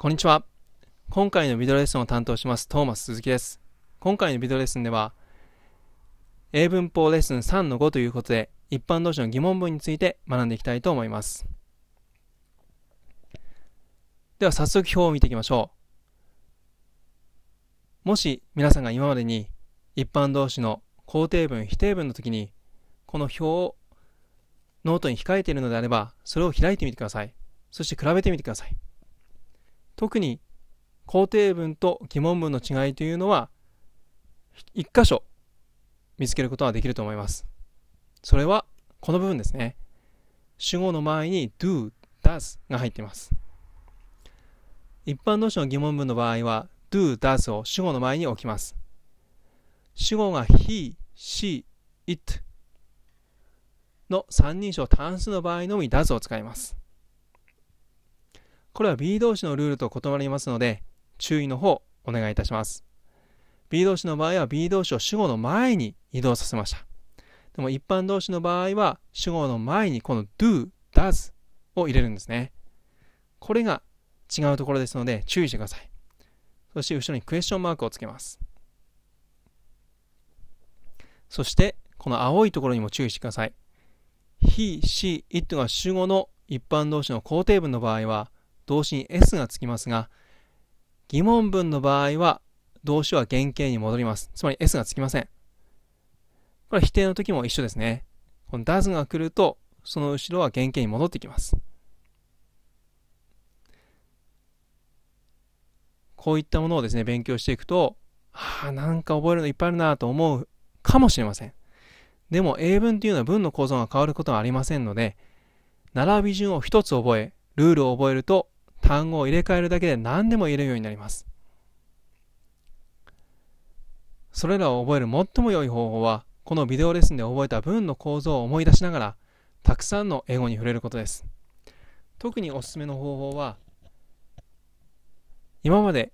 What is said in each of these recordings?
こんにちは。今回のビデオレッスンを担当しますトーマス鈴木です。今回のビデオレッスンでは、英文法レッスン3の5ということで、一般同士の疑問文について学んでいきたいと思います。では早速表を見ていきましょう。もし皆さんが今までに一般同士の肯定文、否定文の時に、この表をノートに控えているのであれば、それを開いてみてください。そして比べてみてください。特に肯定文と疑問文の違いというのは一箇所見つけることができると思います。それはこの部分ですね。主語の前に do, does が入っています。一般動詞の疑問文の場合は do, does を主語の前に置きます。主語が he, she, it の三人称単数の場合のみ does を使います。これは B 同士のルールと異なりますので、注意の方、お願いいたします。B 同士の場合は B 同士を主語の前に移動させました。でも一般動詞の場合は主語の前にこの do, does を入れるんですね。これが違うところですので注意してください。そして後ろにクエスチョンマークをつけます。そしてこの青いところにも注意してください。he, she, it が主語の一般動詞の肯定文の場合は動詞に s がつきますが、疑問文の場合は動詞は原形に戻ります。つまり s がつきません。これ否定の時も一緒ですね。この does が来ると、その後ろは原型に戻ってきます。こういったものをですね、勉強していくと、ああ、なんか覚えるのいっぱいあるなと思うかもしれません。でも英文というのは文の構造が変わることはありませんので、並び順を一つ覚え、ルールを覚えると単語を入れ替えるだけで何でも言えるようになりますそれらを覚える最も良い方法はこのビデオレッスンで覚えた文の構造を思い出しながらたくさんの英語に触れることです特におすすめの方法は今まで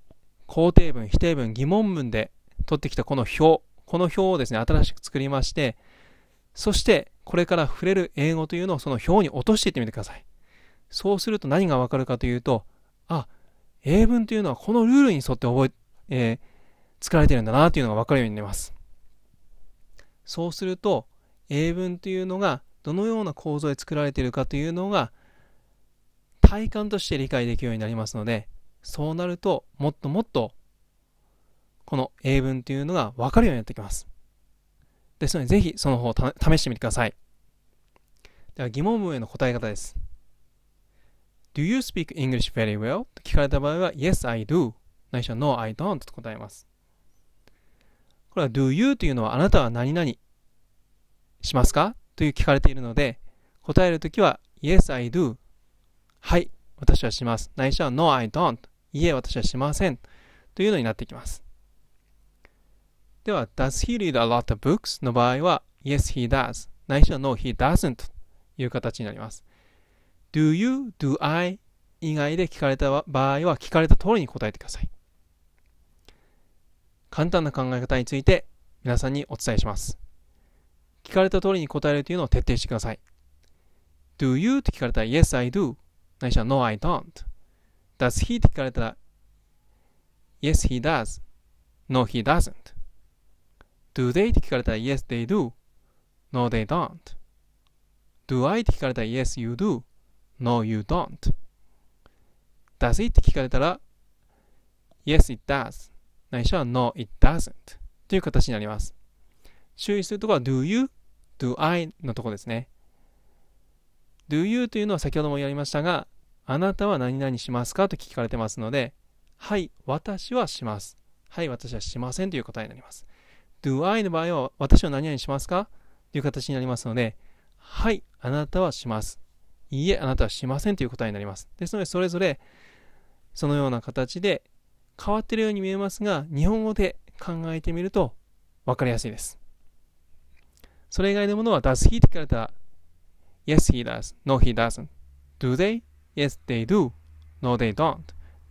肯定文否定文疑問文で取ってきたこの表この表をですね新しく作りましてそしてこれから触れる英語というのをその表に落としていってみてくださいそうすると何がわかるかというと、あ、英文というのはこのルールに沿って覚え、えー、作られてるんだなというのがわかるようになります。そうすると、英文というのがどのような構造で作られているかというのが体感として理解できるようになりますので、そうなるともっともっとこの英文というのがわかるようになってきます。ですので、ぜひその方を試してみてください。では疑問文への答え方です。Do you speak English very well? と聞かれた場合は Yes, I do ないしは No, I don't と答えます。これは Do you というのはあなたは何々しますかという聞かれているので答えるときは Yes, I do はい私はしますないしは No, I don't いえ私はしませんというのになってきますでは Does he read a lot of books? の場合は Yes, he does ないしは No, he doesn't という形になります do you, do I 以外で聞かれた場合は聞かれた通りに答えてください。簡単な考え方について皆さんにお伝えします。聞かれた通りに答えるというのを徹底してください。Do you? と聞かれたら Yes, I do. ないしは No, I don't. Does he? と聞かれたら Yes, he does. No, he doesn't. Do they? と聞かれたら Yes, they do. No, they don't. Do I? と聞かれたら Yes, you do. No, you don't. Does it? って聞かれたら Yes, it does. ないしは No, it doesn't. という形になります。注意するところは Do you? Do I? のところですね。Do you というのは先ほどもやりましたが、あなたは何々しますかと聞かれてますので、はい、私はします。はい、私はしませんという答えになります。Do I の場合は、私は何々しますかという形になりますので、はい、あなたはします。いいえ、あなたはしませんという答えになります。ですので、それぞれそのような形で変わっているように見えますが、日本語で考えてみると分かりやすいです。それ以外のものは、does he って聞かれたら、yes he does, no he doesn't, do they, yes they do, no they don't,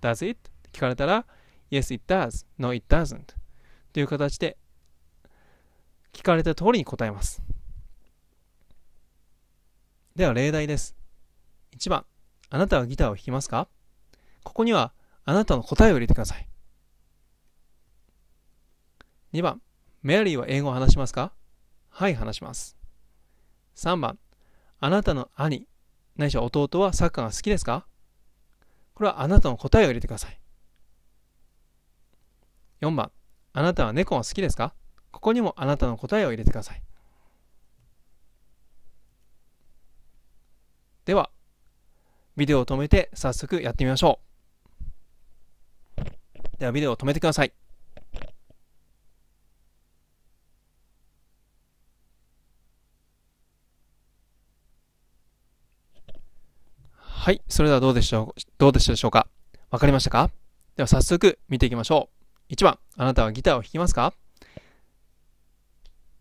does it って聞かれたら、yes it does, no it doesn't という形で聞かれた通りに答えます。では例題です。1番、あなたはギターを弾きますかここには、あなたの答えを入れてください。2番、メアリーは英語を話しますかはい、話します。3番、あなたの兄、ないしは弟はサッカーが好きですかこれはあなたの答えを入れてください。4番、あなたは猫が好きですかここにもあなたの答えを入れてください。では、ビデオを止めて早速やってみましょう。ではビデオを止めてください。はい、それではどうでしょう、どうでしたでしょうかわかりましたかでは早速見ていきましょう。1番、あなたはギターを弾きますか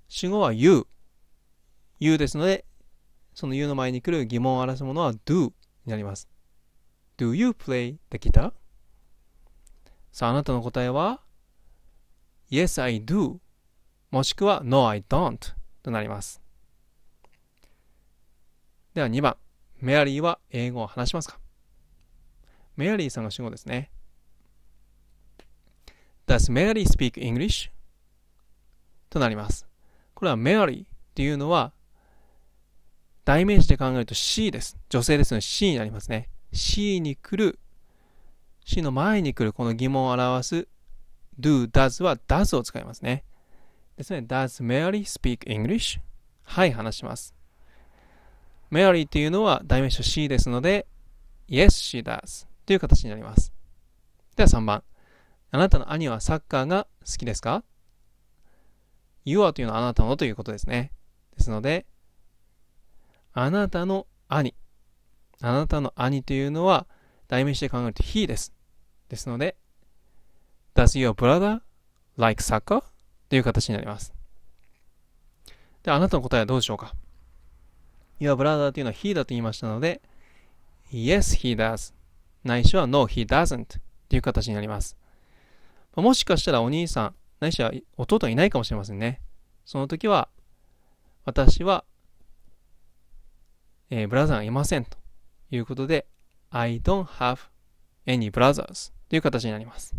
主語は you。you ですので、その you の前に来る疑問を表すものは do。になります。Do you play the guitar? さあ、あなたの答えは Yes, I do もしくは No, I don't となります。では2番。メアリーは英語を話しますかメアリーさんが主語ですね。Does Mary speak English? となります。これはメアリーっていうのは代名詞で考えると C です。女性ですので C になりますね。C に来る、C の前に来るこの疑問を表す do, does は does を使いますね。ですね。does Mary speak English? はい、話します。Mary っていうのは代名詞 C ですので Yes, she does という形になります。では3番。あなたの兄はサッカーが好きですか ?You are というのはあなたのということですね。ですので、あなたの兄。あなたの兄というのは、代名詞で考えると he です。ですので、does your brother like soccer? という形になります。で、あなたの答えはどうでしょうか ?your brother というのは he だと言いましたので、yes, he does. ないしは no, he doesn't という形になります。もしかしたらお兄さん、ないしは弟がいないかもしれませんね。その時は、私はえー、ブラザーがいませんということで I don't have any brothers という形になります。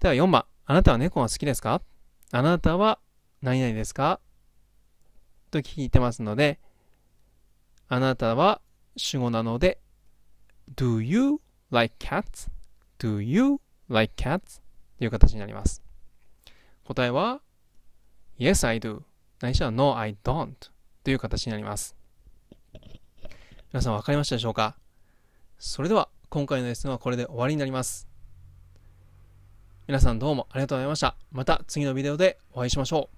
では4番。あなたは猫が好きですかあなたは何々ですかと聞いてますので、あなたは主語なので、Do you like cats?Do you like cats? という形になります。答えは、Yes, I do. 何しは、No, I don't. という形になります。皆さん分かりましたでしょうかそれでは今回のレッスンはこれで終わりになります。皆さんどうもありがとうございました。また次のビデオでお会いしましょう。